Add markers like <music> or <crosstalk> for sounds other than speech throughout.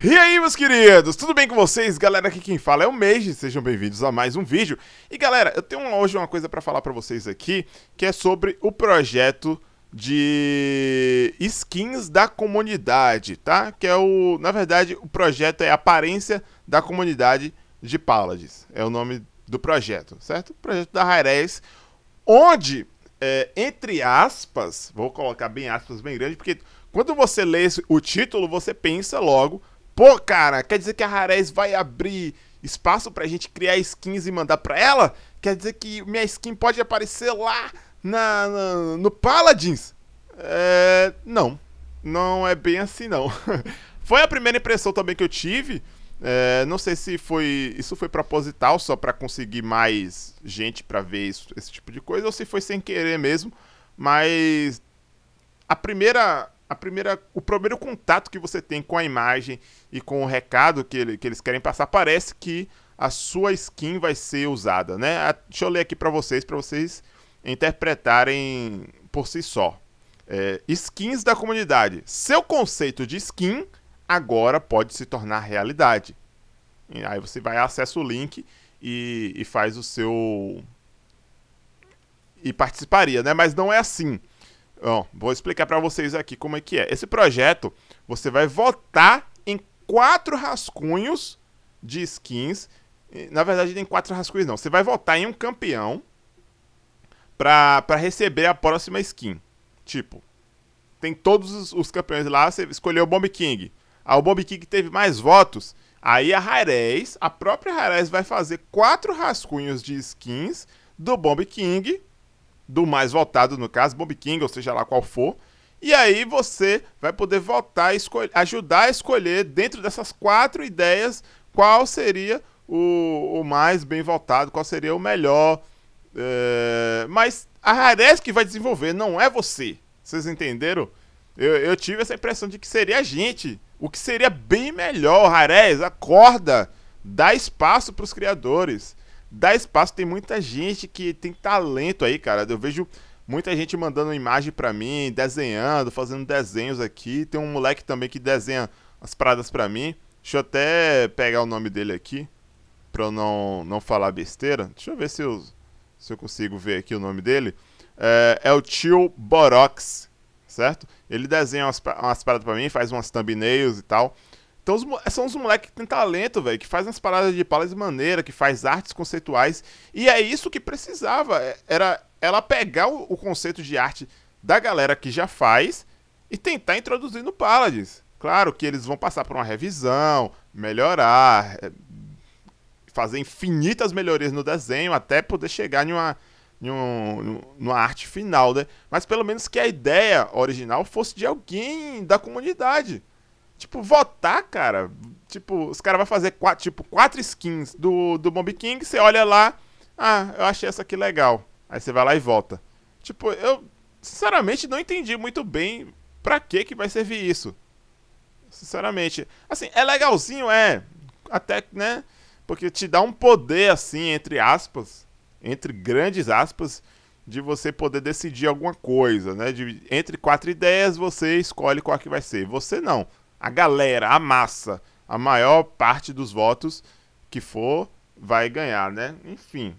E aí, meus queridos, tudo bem com vocês? Galera, aqui quem fala é o Meiji, sejam bem-vindos a mais um vídeo. E galera, eu tenho hoje uma coisa para falar para vocês aqui, que é sobre o projeto de skins da comunidade, tá? Que é o, na verdade, o projeto é Aparência da Comunidade de Paladins, é o nome do projeto, certo? O projeto da Hyres, onde, é, entre aspas, vou colocar bem aspas bem grande, porque quando você lê o título, você pensa logo Pô, cara, quer dizer que a Rarez vai abrir espaço pra gente criar skins e mandar pra ela? Quer dizer que minha skin pode aparecer lá na, na no Paladins? É, não, não é bem assim não. <laughs> foi a primeira impressão também que eu tive. É, não sei se foi isso foi proposital só para conseguir mais gente para ver isso, esse tipo de coisa ou se foi sem querer mesmo. Mas a primeira a primeira, o primeiro contato que você tem com a imagem e com o recado que, ele, que eles querem passar, parece que a sua skin vai ser usada, né? A, deixa eu ler aqui para vocês, para vocês interpretarem por si só. É, skins da comunidade. Seu conceito de skin agora pode se tornar realidade. E aí você vai acessa o link e, e faz o seu e participaria, né? Mas não é assim. Bom, vou explicar para vocês aqui como é que é. Esse projeto, você vai votar em quatro rascunhos de skins. Na verdade, tem quatro rascunhos não. Você vai votar em um campeão para receber a próxima skin. Tipo, tem todos os, campeões lá, você escolheu o Bomb King. Ah, o Bomb King teve mais votos. Aí a Rarez, a própria Rarez vai fazer quatro rascunhos de skins do Bomb King do mais votado, no caso, Bob King, ou seja lá qual for. E aí você vai poder votar, escolher, ajudar a escolher, dentro dessas quatro ideias, qual seria o, o mais bem votado, qual seria o melhor. É... mas a Rares que vai desenvolver, não é você. Vocês entenderam? Eu, eu, tive essa impressão de que seria a gente. O que seria bem melhor, Rares, acorda! Dá espaço para os criadores dá espaço. Tem muita gente que tem talento aí, cara. Eu vejo muita gente mandando imagem para mim, desenhando, fazendo desenhos aqui. Tem um moleque também que desenha as paradas para mim. Deixa eu até pegar o nome dele aqui pra eu não, não falar besteira. Deixa eu ver se eu, se eu consigo ver aqui o nome dele. É, é o tio Borox, certo? Ele desenha umas, umas paradas pra mim, faz umas thumbnails e tal. Então os, são os moleques que têm talento, velho, que fazem as paradas de palas de maneira, que faz artes conceituais. E é isso que precisava. É, era ela pegar o, o conceito de arte da galera que já faz e tentar introduzir no Paladins. Claro que eles vão passar por uma revisão, melhorar, é, fazer infinitas melhorias no desenho até poder chegar em uma, em um, numa arte final, né? Mas pelo menos que a ideia original fosse de alguém da comunidade. Tipo, votar, cara. Tipo, os caras vão fazer quatro, tipo, quatro skins do, do Bomb King, você olha lá, ah, eu achei essa aqui legal. Aí você vai lá e volta Tipo, eu sinceramente não entendi muito bem pra que que vai servir isso. Sinceramente. Assim, é legalzinho, é. Até, né? Porque te dá um poder, assim, entre aspas, entre grandes aspas, de você poder decidir alguma coisa, né? De, entre quatro ideias, você escolhe qual que vai ser. Você não a galera, a massa, a maior parte dos votos que for, vai ganhar, né? Enfim,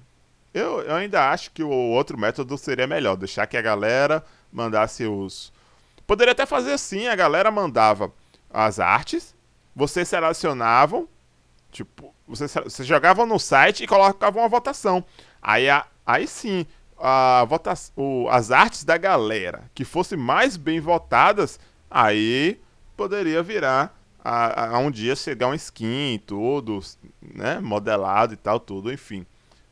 eu, eu ainda acho que o outro método seria melhor, deixar que a galera mandasse os. Poderia até fazer assim, a galera mandava as artes, vocês selecionavam, tipo, vocês, vocês jogavam no site e colocavam uma votação. Aí, a, aí sim, a o as artes da galera que fossem mais bem votadas, aí poderia virar a, a um dia chegar um skin, tudo, né? Modelado e tal, tudo, enfim.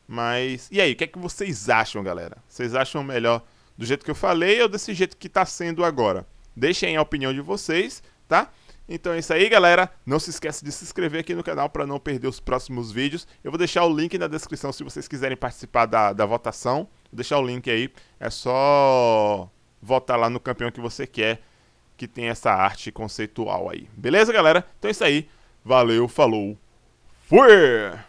Mas. E aí, o que é que vocês acham, galera? Vocês acham melhor do jeito que eu falei ou desse jeito que tá sendo agora? Deixem a opinião de vocês, tá? Então é isso aí, galera. Não se esquece de se inscrever aqui no canal para não perder os próximos vídeos. Eu vou deixar o link na descrição se vocês quiserem participar da, da votação. Vou deixar o link aí. É só votar lá no campeão que você quer que tem essa arte conceitual aí. Beleza, galera? Então é isso aí. Valeu, falou. Fui!